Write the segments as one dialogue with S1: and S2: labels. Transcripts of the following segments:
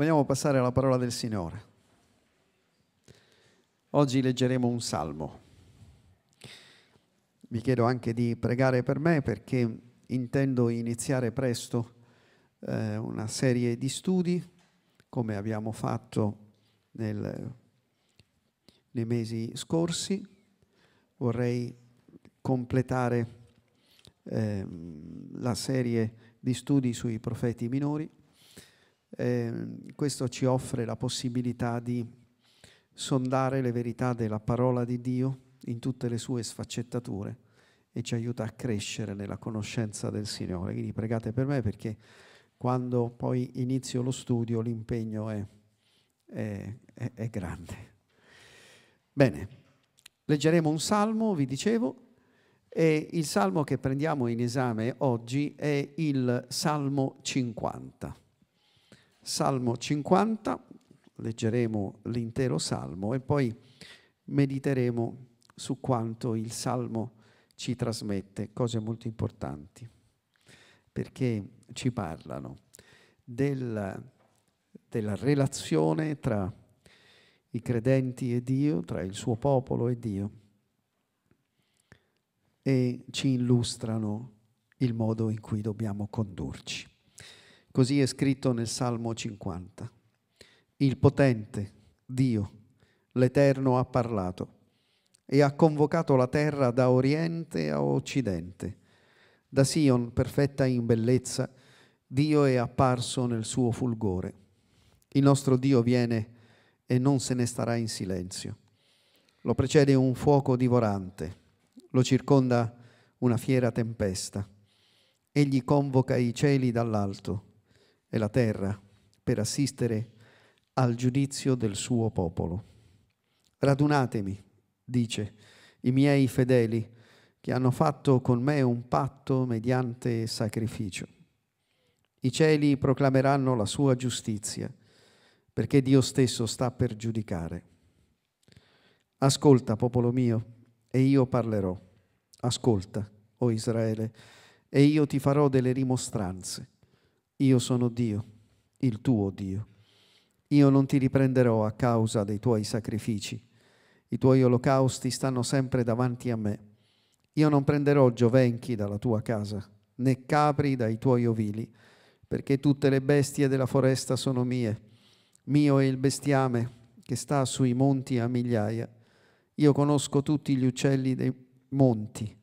S1: vogliamo passare alla parola del Signore. Oggi leggeremo un salmo. Vi chiedo anche di pregare per me perché intendo iniziare presto eh, una serie di studi, come abbiamo fatto nel, nei mesi scorsi. Vorrei completare eh, la serie di studi sui profeti minori eh, questo ci offre la possibilità di sondare le verità della parola di Dio in tutte le sue sfaccettature e ci aiuta a crescere nella conoscenza del Signore. Quindi pregate per me perché quando poi inizio lo studio l'impegno è, è, è, è grande. Bene, leggeremo un salmo, vi dicevo, e il salmo che prendiamo in esame oggi è il Salmo 50. Salmo 50, leggeremo l'intero Salmo e poi mediteremo su quanto il Salmo ci trasmette, cose molto importanti, perché ci parlano del, della relazione tra i credenti e Dio, tra il suo popolo e Dio, e ci illustrano il modo in cui dobbiamo condurci. Così è scritto nel Salmo 50. Il potente, Dio, l'Eterno ha parlato e ha convocato la terra da oriente a occidente. Da Sion, perfetta in bellezza, Dio è apparso nel suo fulgore. Il nostro Dio viene e non se ne starà in silenzio. Lo precede un fuoco divorante, lo circonda una fiera tempesta. Egli convoca i cieli dall'alto e la terra per assistere al giudizio del suo popolo. Radunatemi, dice, i miei fedeli che hanno fatto con me un patto mediante sacrificio. I cieli proclameranno la sua giustizia, perché Dio stesso sta per giudicare. Ascolta, popolo mio, e io parlerò. Ascolta, o oh Israele, e io ti farò delle rimostranze. Io sono Dio, il tuo Dio. Io non ti riprenderò a causa dei tuoi sacrifici. I tuoi olocausti stanno sempre davanti a me. Io non prenderò giovenchi dalla tua casa, né capri dai tuoi ovili, perché tutte le bestie della foresta sono mie. Mio è il bestiame che sta sui monti a migliaia. Io conosco tutti gli uccelli dei monti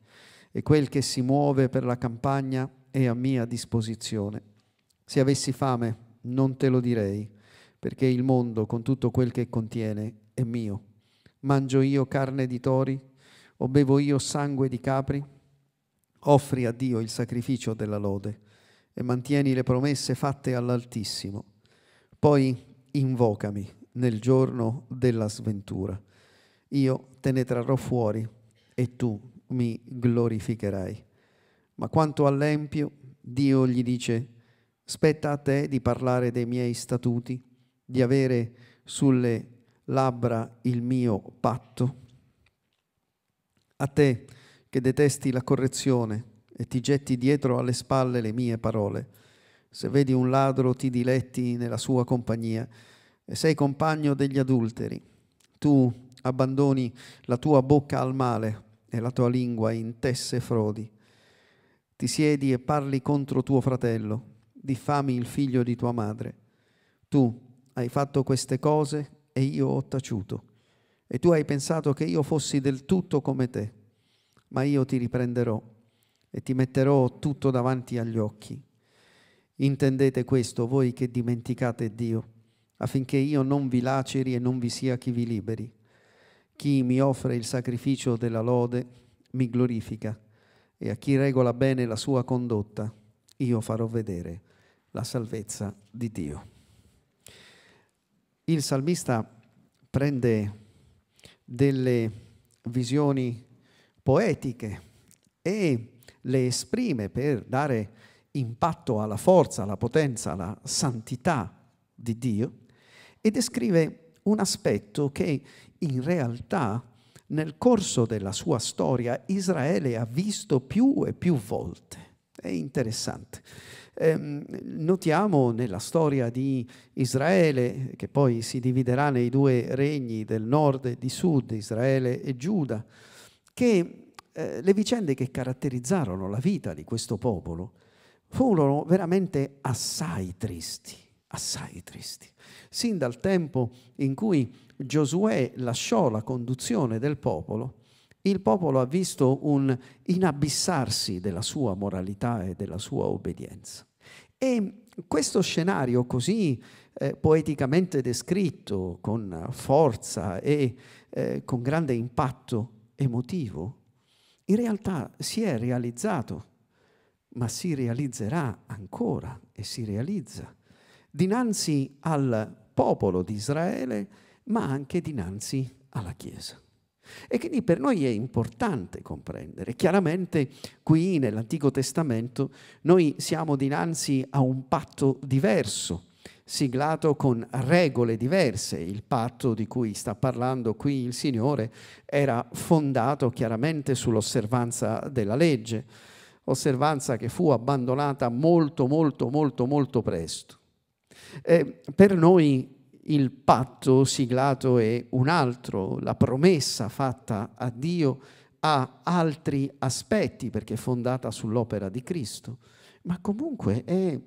S1: e quel che si muove per la campagna è a mia disposizione. Se avessi fame non te lo direi, perché il mondo con tutto quel che contiene è mio. Mangio io carne di tori o bevo io sangue di capri? Offri a Dio il sacrificio della lode e mantieni le promesse fatte all'Altissimo. Poi invocami nel giorno della sventura. Io te ne trarrò fuori e tu mi glorificherai. Ma quanto all'empio, Dio gli dice, Spetta a te di parlare dei miei statuti, di avere sulle labbra il mio patto. A te che detesti la correzione e ti getti dietro alle spalle le mie parole. Se vedi un ladro ti diletti nella sua compagnia e sei compagno degli adulteri. Tu abbandoni la tua bocca al male e la tua lingua in tesse frodi. Ti siedi e parli contro tuo fratello diffami il figlio di tua madre. Tu hai fatto queste cose e io ho taciuto. E tu hai pensato che io fossi del tutto come te, ma io ti riprenderò e ti metterò tutto davanti agli occhi. Intendete questo voi che dimenticate Dio, affinché io non vi laceri e non vi sia chi vi liberi. Chi mi offre il sacrificio della lode mi glorifica, e a chi regola bene la sua condotta io farò vedere la salvezza di Dio. Il salmista prende delle visioni poetiche e le esprime per dare impatto alla forza, alla potenza, alla santità di Dio e descrive un aspetto che in realtà nel corso della sua storia Israele ha visto più e più volte. È interessante. Ehm, notiamo nella storia di Israele, che poi si dividerà nei due regni del nord e di sud, Israele e Giuda, che eh, le vicende che caratterizzarono la vita di questo popolo furono veramente assai tristi, assai tristi. Sin dal tempo in cui Giosuè lasciò la conduzione del popolo, il popolo ha visto un inabissarsi della sua moralità e della sua obbedienza. E questo scenario così eh, poeticamente descritto, con forza e eh, con grande impatto emotivo, in realtà si è realizzato, ma si realizzerà ancora e si realizza dinanzi al popolo di Israele, ma anche dinanzi alla Chiesa e quindi per noi è importante comprendere. Chiaramente qui nell'Antico Testamento noi siamo dinanzi a un patto diverso, siglato con regole diverse. Il patto di cui sta parlando qui il Signore era fondato chiaramente sull'osservanza della legge, osservanza che fu abbandonata molto, molto, molto, molto presto. Eh, per noi il patto siglato è un altro, la promessa fatta a Dio ha altri aspetti perché è fondata sull'opera di Cristo, ma comunque è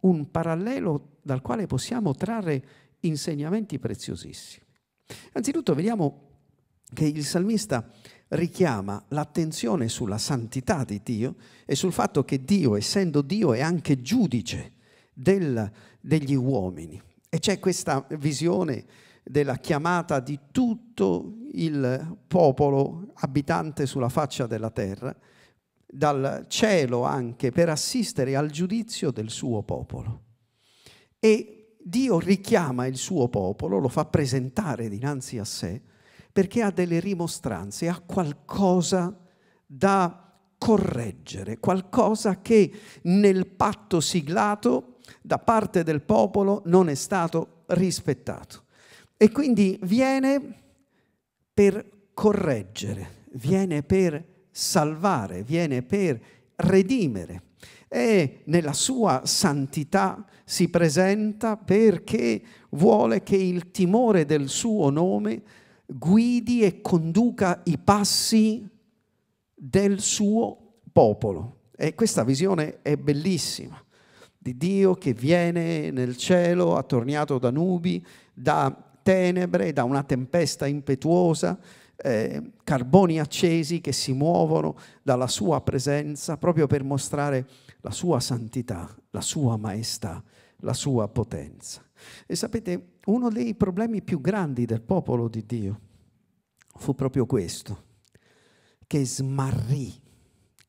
S1: un parallelo dal quale possiamo trarre insegnamenti preziosissimi. Anzitutto vediamo che il salmista richiama l'attenzione sulla santità di Dio e sul fatto che Dio, essendo Dio, è anche giudice del, degli uomini. E c'è questa visione della chiamata di tutto il popolo abitante sulla faccia della terra, dal cielo anche, per assistere al giudizio del suo popolo. E Dio richiama il suo popolo, lo fa presentare dinanzi a sé, perché ha delle rimostranze, ha qualcosa da correggere, qualcosa che nel patto siglato da parte del popolo non è stato rispettato. E quindi viene per correggere, viene per salvare, viene per redimere e nella sua santità si presenta perché vuole che il timore del suo nome guidi e conduca i passi del suo popolo. E questa visione è bellissima di Dio che viene nel cielo attorniato da nubi, da tenebre, da una tempesta impetuosa, eh, carboni accesi che si muovono dalla sua presenza proprio per mostrare la sua santità, la sua maestà, la sua potenza. E sapete, uno dei problemi più grandi del popolo di Dio fu proprio questo, che smarrì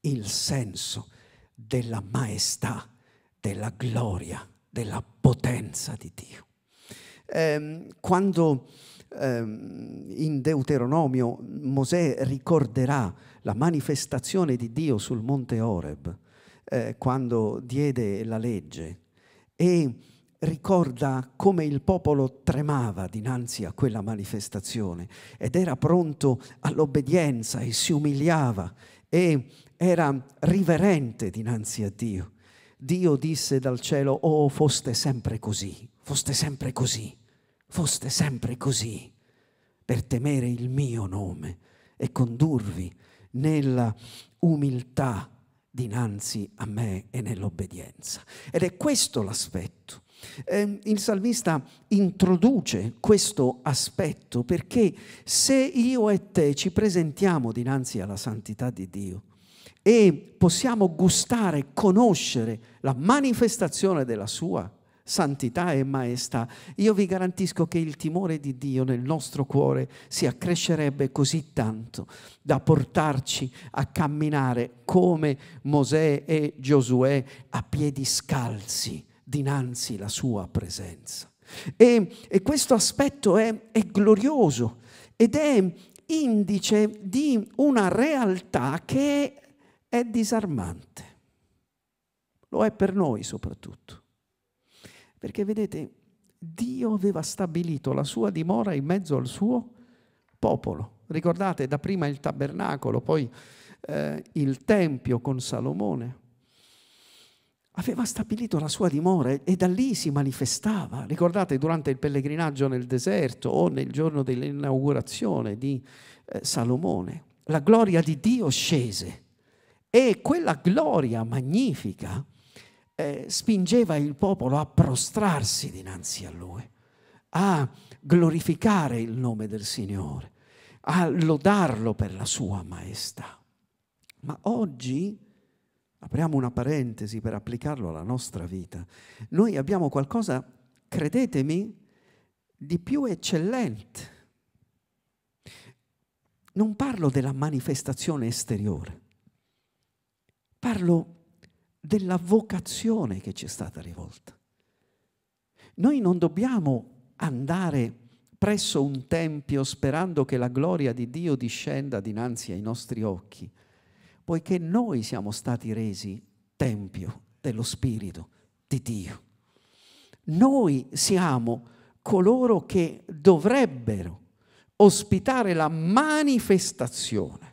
S1: il senso della maestà della gloria, della potenza di Dio. Eh, quando eh, in Deuteronomio Mosè ricorderà la manifestazione di Dio sul monte Oreb, eh, quando diede la legge, e ricorda come il popolo tremava dinanzi a quella manifestazione ed era pronto all'obbedienza e si umiliava e era riverente dinanzi a Dio. Dio disse dal cielo, oh foste sempre così, foste sempre così, foste sempre così, per temere il mio nome e condurvi nella umiltà dinanzi a me e nell'obbedienza. Ed è questo l'aspetto. Eh, il salmista introduce questo aspetto perché se io e te ci presentiamo dinanzi alla santità di Dio, e possiamo gustare, conoscere la manifestazione della sua santità e maestà. Io vi garantisco che il timore di Dio nel nostro cuore si accrescerebbe così tanto da portarci a camminare come Mosè e Giosuè a piedi scalzi dinanzi alla sua presenza. E, e questo aspetto è, è glorioso ed è indice di una realtà che è è disarmante. Lo è per noi soprattutto. Perché vedete, Dio aveva stabilito la sua dimora in mezzo al suo popolo. Ricordate, da prima il tabernacolo, poi eh, il tempio con Salomone. Aveva stabilito la sua dimora e, da lì si manifestava. Ricordate, durante il pellegrinaggio nel deserto o nel giorno dell'inaugurazione di eh, Salomone, la gloria di Dio scese e quella gloria magnifica eh, spingeva il popolo a prostrarsi dinanzi a lui, a glorificare il nome del Signore, a lodarlo per la sua maestà. Ma oggi, apriamo una parentesi per applicarlo alla nostra vita, noi abbiamo qualcosa, credetemi, di più eccellente. Non parlo della manifestazione esteriore parlo della vocazione che ci è stata rivolta. Noi non dobbiamo andare presso un tempio sperando che la gloria di Dio discenda dinanzi ai nostri occhi, poiché noi siamo stati resi tempio dello Spirito di Dio. Noi siamo coloro che dovrebbero ospitare la manifestazione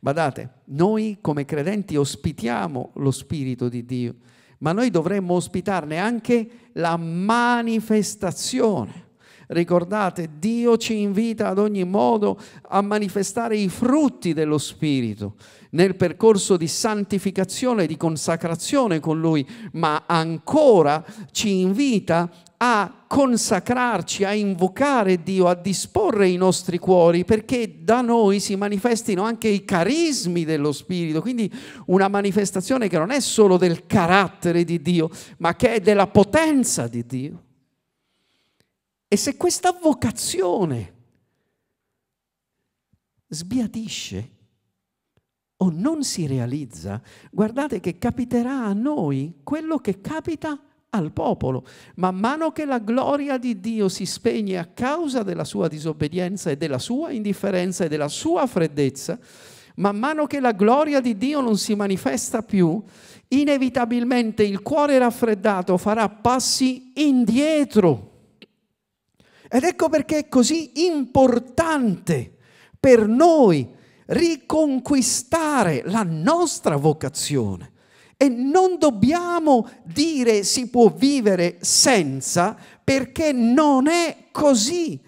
S1: Badate, noi come credenti ospitiamo lo Spirito di Dio, ma noi dovremmo ospitarne anche la manifestazione. Ricordate, Dio ci invita ad ogni modo a manifestare i frutti dello Spirito nel percorso di santificazione, e di consacrazione con Lui, ma ancora ci invita a consacrarci, a invocare Dio, a disporre i nostri cuori perché da noi si manifestino anche i carismi dello Spirito, quindi una manifestazione che non è solo del carattere di Dio, ma che è della potenza di Dio. E se questa vocazione sbiadisce o non si realizza, guardate che capiterà a noi quello che capita a al popolo. Man mano che la gloria di Dio si spegne a causa della sua disobbedienza e della sua indifferenza e della sua freddezza, man mano che la gloria di Dio non si manifesta più, inevitabilmente il cuore raffreddato farà passi indietro. Ed ecco perché è così importante per noi riconquistare la nostra vocazione. E non dobbiamo dire si può vivere senza perché non è così.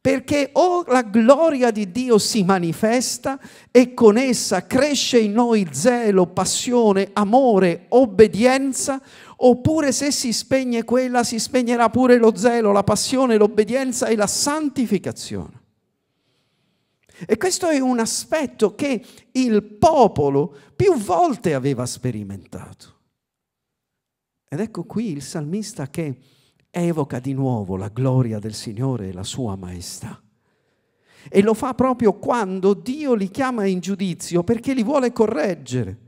S1: Perché o la gloria di Dio si manifesta e con essa cresce in noi zelo, passione, amore, obbedienza, oppure se si spegne quella si spegnerà pure lo zelo, la passione, l'obbedienza e la santificazione. E questo è un aspetto che il popolo più volte aveva sperimentato. Ed ecco qui il salmista che evoca di nuovo la gloria del Signore e la sua maestà. E lo fa proprio quando Dio li chiama in giudizio perché li vuole correggere.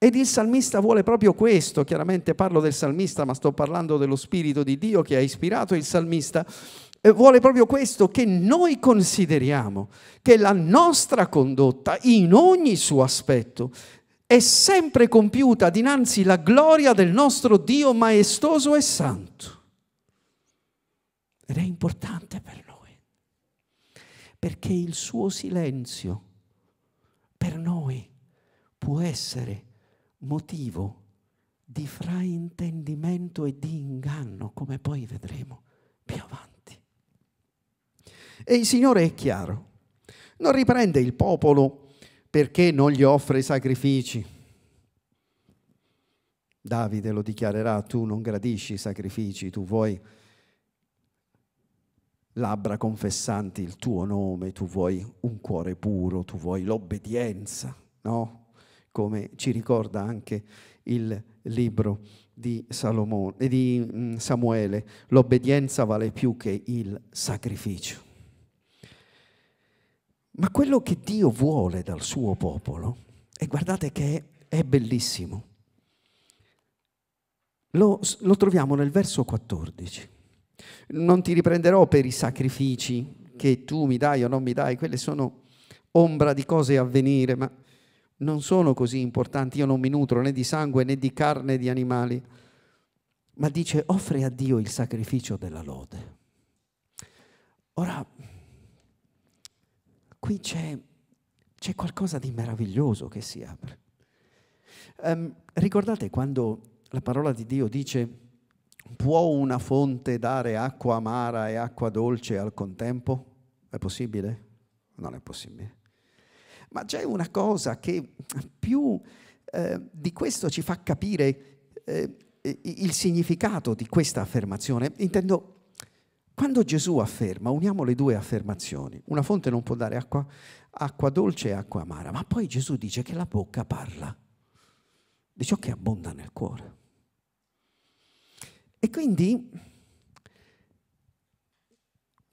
S1: Ed il salmista vuole proprio questo, chiaramente parlo del salmista ma sto parlando dello Spirito di Dio che ha ispirato il salmista, vuole proprio questo, che noi consideriamo che la nostra condotta in ogni suo aspetto è sempre compiuta dinanzi alla gloria del nostro Dio maestoso e santo. Ed è importante per noi, perché il suo silenzio per noi può essere motivo di fraintendimento e di inganno, come poi vedremo più avanti. E il Signore è chiaro, non riprende il popolo perché non gli offre sacrifici. Davide lo dichiarerà, tu non gradisci i sacrifici, tu vuoi labbra confessanti il tuo nome, tu vuoi un cuore puro, tu vuoi l'obbedienza, no? Come ci ricorda anche il libro di, Salomone, di Samuele, l'obbedienza vale più che il sacrificio. Ma quello che Dio vuole dal suo popolo, e guardate che è bellissimo, lo, lo troviamo nel verso 14. Non ti riprenderò per i sacrifici che tu mi dai o non mi dai, quelle sono ombra di cose a venire, ma non sono così importanti. Io non mi nutro né di sangue né di carne di animali. Ma dice offre a Dio il sacrificio della lode. Ora, qui c'è, c'è qualcosa di meraviglioso che si apre. Um, ricordate quando la parola di Dio dice può una fonte dare acqua amara e acqua dolce al contempo? È possibile? Non è possibile. Ma c'è una cosa che più eh, di questo ci fa capire eh, il significato di questa affermazione. Intendo quando Gesù afferma, uniamo le due affermazioni, una fonte non può dare acqua, acqua dolce e acqua amara, ma poi Gesù dice che la bocca parla di ciò che abbonda nel cuore. E quindi,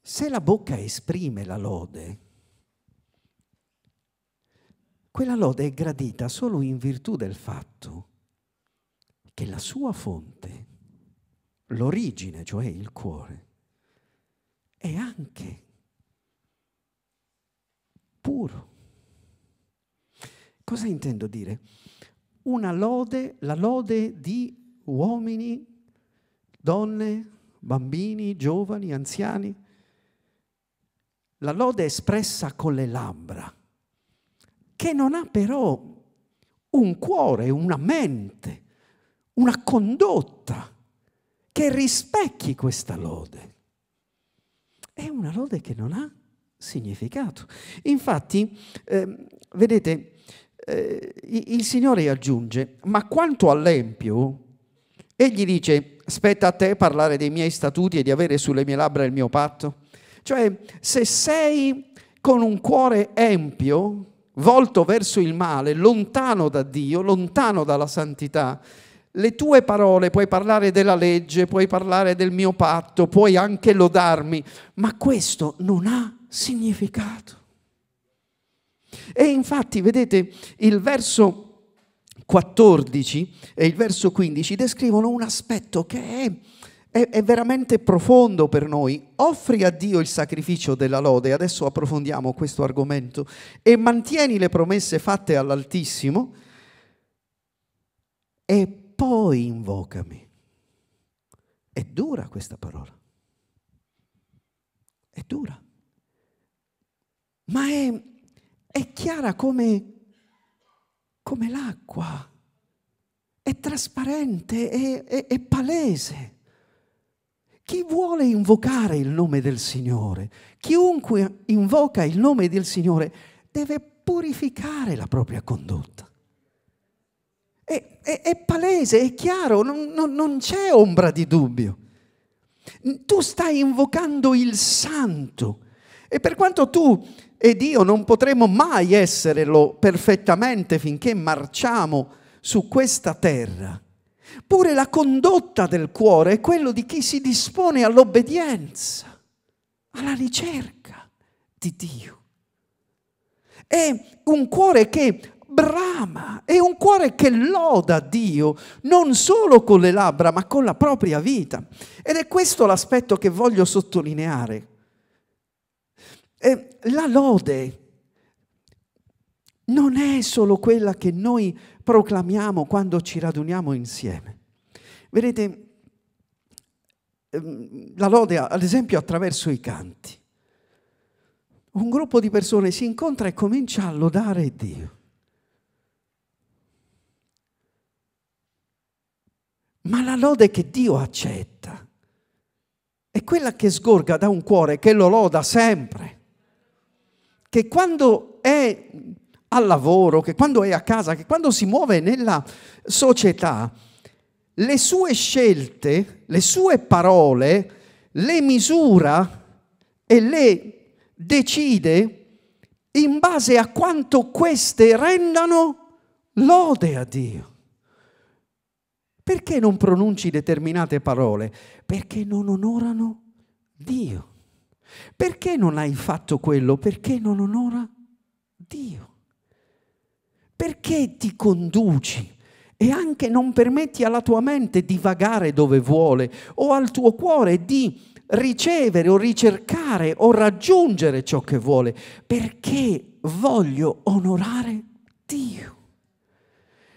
S1: se la bocca esprime la lode, quella lode è gradita solo in virtù del fatto che la sua fonte, l'origine, cioè il cuore, è anche puro. Cosa intendo dire? Una lode, la lode di uomini, donne, bambini, giovani, anziani. La lode espressa con le labbra, che non ha però un cuore, una mente, una condotta che rispecchi questa lode è una lode che non ha significato. Infatti, eh, vedete, eh, il Signore aggiunge, ma quanto all'empio, egli dice, spetta a te parlare dei miei statuti e di avere sulle mie labbra il mio patto. Cioè, se sei con un cuore empio, volto verso il male, lontano da Dio, lontano dalla santità, le tue parole, puoi parlare della legge, puoi parlare del mio patto, puoi anche lodarmi, ma questo non ha significato. E infatti, vedete, il verso 14 e il verso 15 descrivono un aspetto che è, è, è, veramente profondo per noi. Offri a Dio il sacrificio della lode, adesso approfondiamo questo argomento, e mantieni le promesse fatte all'Altissimo e poi invocami. È dura questa parola. È dura. Ma è, è chiara come, come l'acqua. È trasparente, è, è, è palese. Chi vuole invocare il nome del Signore, chiunque invoca il nome del Signore, deve purificare la propria condotta. È, è, è palese, è chiaro, non, non, non c'è ombra di dubbio. Tu stai invocando il santo. E per quanto tu ed io non potremo mai esserlo perfettamente finché marciamo su questa terra, pure la condotta del cuore è quello di chi si dispone all'obbedienza, alla ricerca di Dio. È un cuore che brama, è un cuore che loda Dio non solo con le labbra, ma con la propria vita. Ed è questo l'aspetto che voglio sottolineare. Eh, la lode non è solo quella che noi proclamiamo quando ci raduniamo insieme. Vedete, ehm, la lode, ad esempio, attraverso i canti. Un gruppo di persone si incontra e comincia a lodare Dio. ma la lode che Dio accetta è quella che sgorga da un cuore che lo loda sempre, che quando è al lavoro, che quando è a casa, che quando si muove nella società, le sue scelte, le sue parole, le misura e le decide in base a quanto queste rendano lode a Dio. Perché non pronunci determinate parole? Perché non onorano Dio. Perché non hai fatto quello? Perché non onora Dio. Perché ti conduci e anche non permetti alla tua mente di vagare dove vuole o al tuo cuore di ricevere o ricercare o raggiungere ciò che vuole, perché voglio onorare Dio.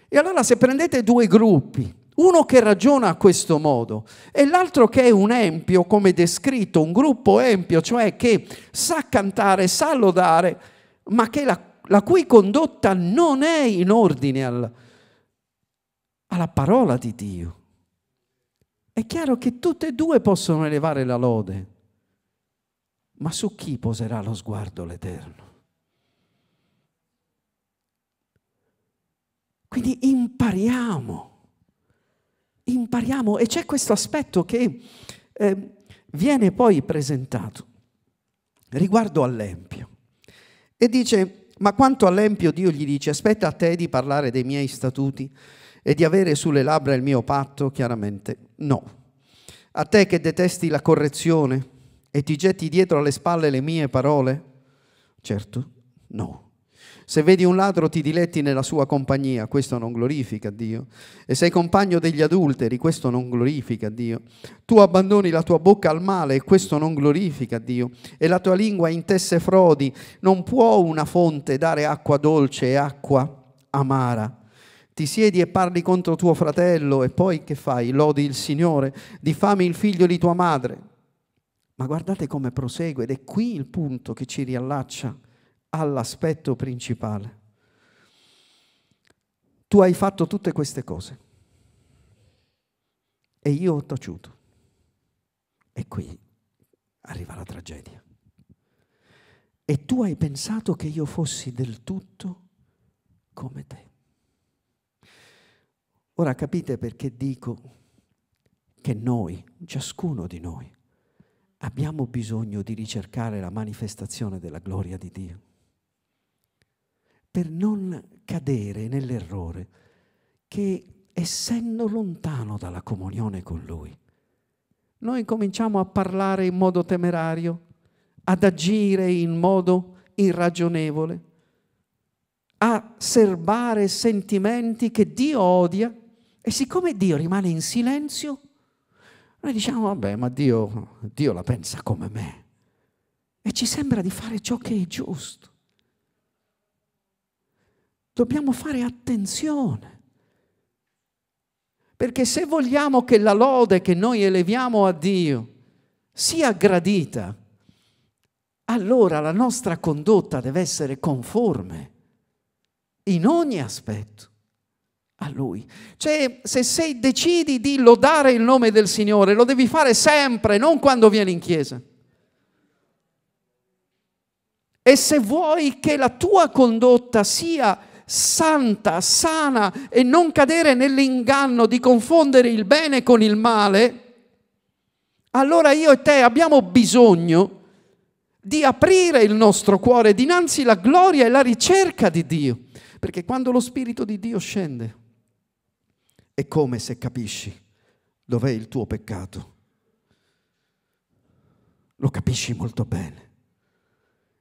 S1: E allora se prendete due gruppi, uno che ragiona a questo modo e l'altro che è un empio, come descritto, un gruppo empio, cioè che sa cantare, sa lodare, ma che la, la cui condotta non è in ordine al, alla parola di Dio. È chiaro che tutte e due possono elevare la lode, ma su chi poserà lo sguardo l'Eterno? Quindi impariamo impariamo e c'è questo aspetto che eh, viene poi presentato riguardo all'empio. E dice, ma quanto all'empio Dio gli dice, aspetta a te di parlare dei miei statuti e di avere sulle labbra il mio patto, chiaramente no. A te che detesti la correzione e ti getti dietro alle spalle le mie parole? Certo, no. Se vedi un ladro ti diletti nella sua compagnia, questo non glorifica Dio. E sei compagno degli adulteri, questo non glorifica Dio. Tu abbandoni la tua bocca al male questo non glorifica Dio. E la tua lingua intesse frodi. Non può una fonte dare acqua dolce e acqua amara ti siedi e parli contro tuo fratello e poi che fai? Lodi il Signore, difami il figlio di tua madre. Ma guardate come prosegue ed è qui il punto che ci riallaccia all'aspetto principale. Tu hai fatto tutte queste cose e io ho taciuto. E qui arriva la tragedia. E tu hai pensato che io fossi del tutto come te. Ora capite perché dico che noi, ciascuno di noi, abbiamo bisogno di ricercare la manifestazione della gloria di Dio per non cadere nell'errore che, essendo lontano dalla comunione con Lui, noi cominciamo a parlare in modo temerario, ad agire in modo irragionevole, a serbare sentimenti che Dio odia e siccome Dio rimane in silenzio, noi diciamo, vabbè, ma Dio, Dio la pensa come me e ci sembra di fare ciò che è giusto. Dobbiamo fare attenzione. Perché se vogliamo che la lode che noi eleviamo a Dio sia gradita, allora la nostra condotta deve essere conforme in ogni aspetto a Lui. Cioè, se sei, decidi di lodare il nome del Signore, lo devi fare sempre, non quando vieni in chiesa. E se vuoi che la tua condotta sia santa, sana e non cadere nell'inganno di confondere il bene con il male, allora io e te abbiamo bisogno di aprire il nostro cuore dinanzi alla gloria e alla ricerca di Dio, perché quando lo Spirito di Dio scende, è come se capisci dov'è il tuo peccato. Lo capisci molto bene.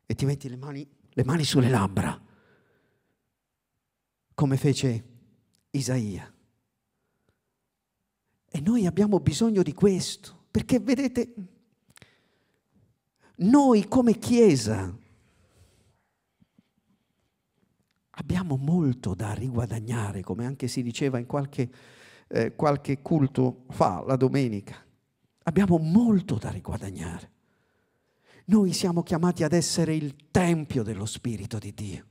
S1: E ti metti le mani, le mani sulle labbra come fece Isaia. E noi abbiamo bisogno di questo, perché vedete, noi come Chiesa abbiamo molto da riguadagnare, come anche si diceva in qualche, eh, qualche culto fa la domenica. Abbiamo molto da riguadagnare. Noi siamo chiamati ad essere il Tempio dello Spirito di Dio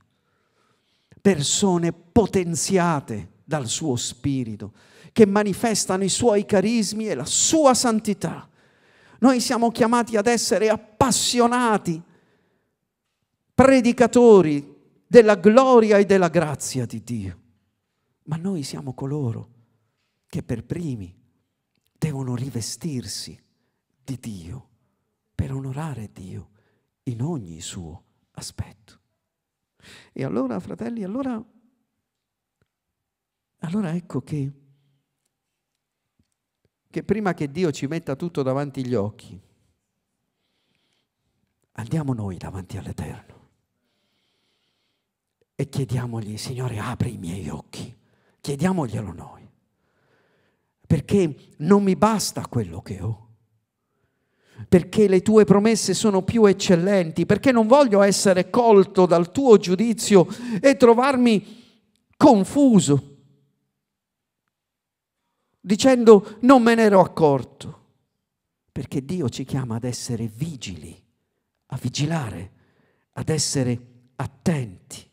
S1: persone potenziate dal suo spirito, che manifestano i suoi carismi e la sua santità. Noi siamo chiamati ad essere appassionati, predicatori della gloria e della grazia di Dio, ma noi siamo coloro che per primi devono rivestirsi di Dio per onorare Dio in ogni suo aspetto. E allora, fratelli, allora, allora ecco che, che prima che Dio ci metta tutto davanti gli occhi, andiamo noi davanti all'Eterno e chiediamogli, Signore, apri i miei occhi, chiediamoglielo noi, perché non mi basta quello che ho perché le tue promesse sono più eccellenti, perché non voglio essere colto dal tuo giudizio e trovarmi confuso, dicendo non me ne ero accorto, perché Dio ci chiama ad essere vigili, a vigilare, ad essere attenti.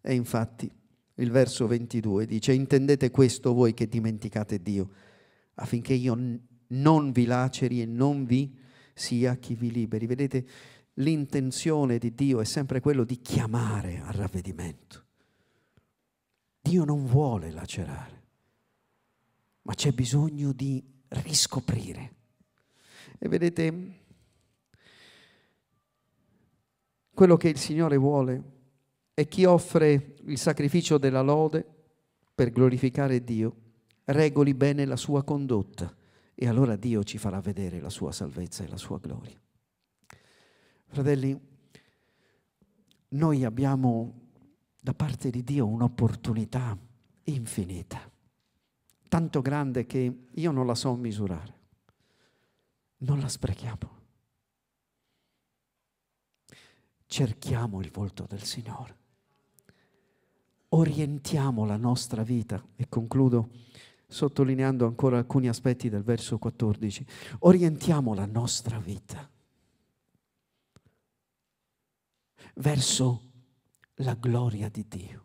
S1: E infatti il verso 22 dice, intendete questo voi che dimenticate Dio, affinché io non vi laceri e non vi sia chi vi liberi. Vedete, l'intenzione di Dio è sempre quello di chiamare al ravvedimento. Dio non vuole lacerare, ma c'è bisogno di riscoprire. E vedete, quello che il Signore vuole è chi offre il sacrificio della lode per glorificare Dio, regoli bene la sua condotta e allora Dio ci farà vedere la sua salvezza e la sua gloria. Fratelli, noi abbiamo da parte di Dio un'opportunità infinita, tanto grande che io non la so misurare, non la sprechiamo. Cerchiamo il volto del Signore, orientiamo la nostra vita e concludo sottolineando ancora alcuni aspetti del verso 14, orientiamo la nostra vita verso la gloria di Dio.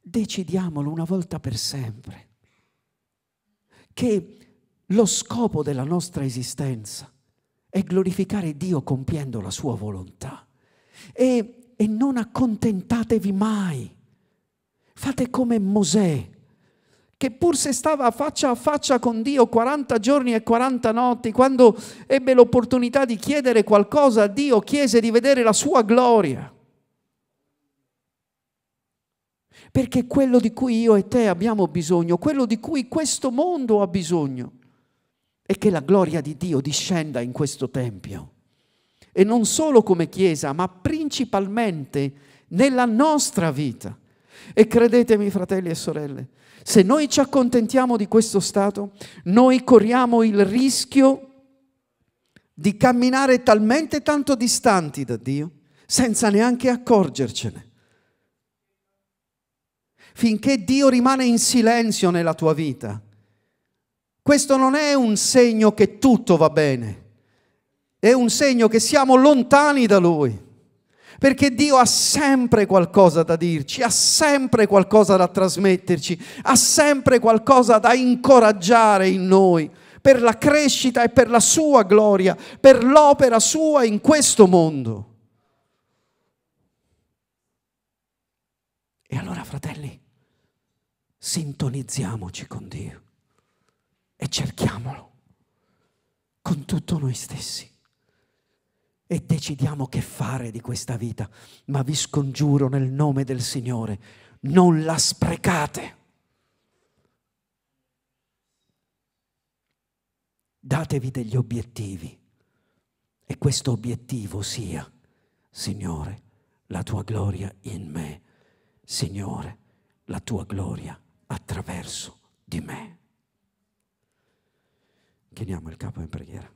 S1: Decidiamolo una volta per sempre che lo scopo della nostra esistenza è glorificare Dio compiendo la sua volontà. E, e non accontentatevi mai. Fate come Mosè che pur se stava faccia a faccia con Dio 40 giorni e 40 notti, quando ebbe l'opportunità di chiedere qualcosa a Dio, chiese di vedere la sua gloria. Perché quello di cui io e te abbiamo bisogno, quello di cui questo mondo ha bisogno, è che la gloria di Dio discenda in questo Tempio. E non solo come Chiesa, ma principalmente nella nostra vita. E credetemi, fratelli e sorelle, se noi ci accontentiamo di questo stato, noi corriamo il rischio di camminare talmente tanto distanti da Dio senza neanche accorgercene. Finché Dio rimane in silenzio nella tua vita, questo non è un segno che tutto va bene, è un segno che siamo lontani da Lui perché Dio ha sempre qualcosa da dirci, ha sempre qualcosa da trasmetterci, ha sempre qualcosa da incoraggiare in noi per la crescita e per la sua gloria, per l'opera sua in questo mondo. E allora, fratelli, sintonizziamoci con Dio e cerchiamolo con tutto noi stessi e decidiamo che fare di questa vita, ma vi scongiuro nel nome del Signore, non la sprecate. Datevi degli obiettivi e questo obiettivo sia, Signore, la tua gloria in me, Signore, la tua gloria attraverso di me. Chiniamo il capo in preghiera.